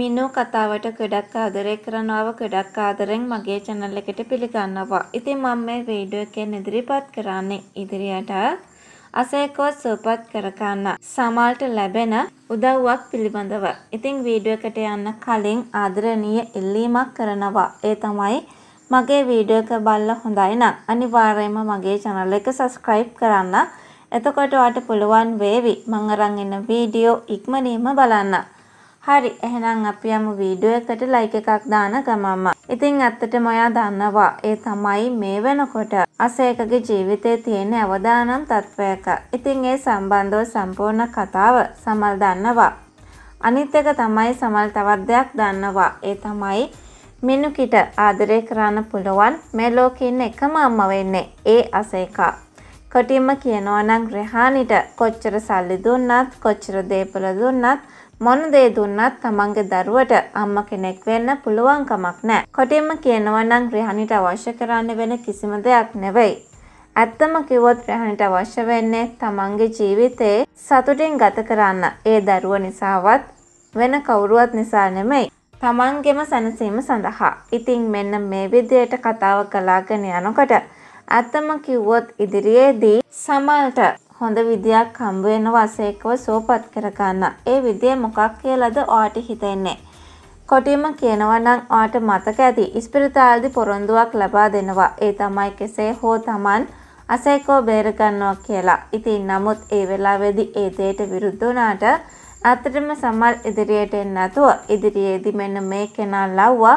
මිනෝ කතාවට ගොඩක් ආදරය කරනවාව ගොඩක් ආදරෙන් මගේ channel එකට පිළිගන්නවා. ඉතින් මම මේ වීඩියෝ එකෙන් ඉදිරිපත් කරන්නේ ඉදිරියට අසේකෝ සූපත් කරගන්න සමාල්ට ලැබෙන උදව්වක් පිළිබඳව. ඉතින් වීඩියෝ එකට යන්න කලින් ආදරණීය ඉල්ලීමක් කරනවා. ඒ තමයි මගේ වීඩියෝ එක බලලා හොඳයි නම් අනිවාර්යයෙන්ම මගේ channel එක subscribe කරන්න. එතකොට ඔයාට පුළුවන් වේවි මම අරන් එන වීඩියෝ ඉක්මනින්ම බලන්න. හරි එහෙනම් අපි යමු වීඩියෝ එකට ලයික් එකක් දාන ගමම්ම. ඉතින් ඇත්තටම ඔයා දන්නවා ඒ තමයි මේ වෙනකොට අසේකගේ ජීවිතේ තියෙන අවදානම් තත්වයක. ඉතින් ඒ සම්බන්ධව සම්පූර්ණ කතාව සමල් දන්නවා. අනිත් එක තමයි සමල් තවත් දෙයක් දන්නවා. ඒ තමයි මිනුකිට ආදරය කරන්න පුළුවන් මේ ලෝකේ ඉන්න එකම අම්ම වෙන්නේ ඒ අසේකා. කොටින්ම කියනවා නම් රෙහානිට කොච්චර සල්ලි දුන්නත් කොච්චර දේපල දුන්නත් මොන දේ දුන්නත් තමන්ගේ දරුවට අම්ම කෙනෙක් වෙන්න පුළුවන් කමක් නැහැ. කොටින්ම කියනවා නම් රෙහානිට අවශ්‍ය කරන්න වෙන කිසිම දෙයක් නෙවෙයි. ඇත්තම කිව්වොත් රෙහානිට අවශ්‍ය වෙන්නේ තමන්ගේ ජීවිතේ සතුටින් ගත කරන්න. ඒ දරුව නිසාවත් වෙන කවුරුවත් නිසා නෙමෙයි. තමන්ගෙම සැනසීම සඳහා. ඉතින් මෙන්න මේ විදියට කතාව කලාගෙන යනකොට ඇත්තම කිව්වොත් ඉදිරියේදී සමල්ට හොඳ විදියක් හම්බ වෙන වසේකව සුවපත් කරගන්න. ඒ විදිය මොකක් කියලාද ඔයාට හිතෙන්නේ? කොටිම කියනවා නම් ඔයාට මතක ඇති ඉස්පිරිතාලදි පොරොන්දුවක් ලබා දෙනවා. ඒ තමයි කෙසේ හෝ Taman අසේකව බේර ගන්නවා කියලා. ඉතින් නමුත් ඒ වෙලාවේදී ඒ දෙයට විරුද්ධ වුණාට අතරම සමල් ඉදිරියට එන්න නැතුව ඉදිරියේදී මෙන්න මේ කෙනා ලව්වා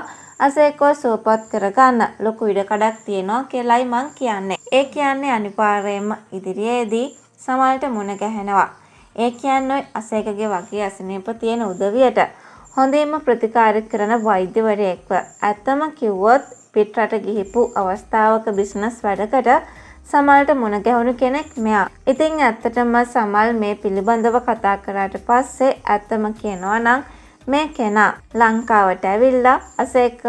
අසේකෝ සුවපත් කරගන්න ලොකු ඉඩ කඩක් තියෙනවා කියලායි මං කියන්නේ. ඒ කියන්නේ අනිවාර්යයෙන්ම ඉදිරියේදී සමල්ට මුණ ගැහෙනවා. ඒ කියන්නේ අසේකගේ වගේ අසනීප තියෙන උදවියට හොඳින්ම ප්‍රතිකාර කරන වෛද්‍යවරයෙක්ව. ඇත්තම කිව්වොත් පිටරට ගිහිපු අවස්ථාවක බිස්නස් වැඩකට සමල්ට මුණ ගැහුණු කෙනෙක් මෙයා. ඉතින් ඇත්තටම සමල් මේ පිළිබඳව කතා කරාට පස්සේ ඇත්තම කියනවා නම් මේ කෙනා ලංකාවට ඇවිල්ලා අසේක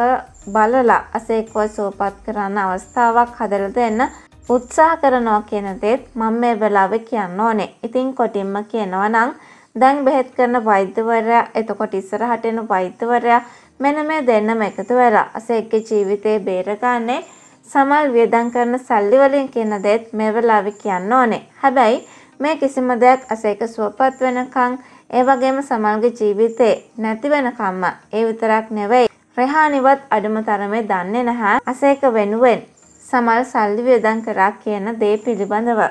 බලලා අසේකව සුවපත් කරන්න අවස්ථාවක් හදලා දෙන්න උත්සාහ කරනවා කියන දේත් මම මේ වෙලාවේ කියන්න ඕනේ. ඉතින් කොටින්ම කියනවා නම් දැන් බෙහෙත් කරන වෛද්‍යවරයා එතකොට ඉස්සරහට එන වෛද්‍යවරයා මෙන්න මේ දෙන්නම එකතු වෙලා අසේකගේ ජීවිතේ බේරගන්නේ සමල් වියදම් කරන සල්ලි වලින් කියන දේත් මේ වෙලාවේ කියන්න ඕනේ. හැබැයි මේ කිසිම දෙයක් අසේක සුවපත් වෙනකන් ඒ වගේම සමල්ගේ ජීවිතේ නැති වෙනකම්ම ඒ විතරක් නෙවෙයි රෙහානිවත් අඩුම තරමේ දන්නේ නැහැ අසේක වෙනුවෙන් සමල් සල්ලි වියදම් කරා කියන දේ පිළිබඳව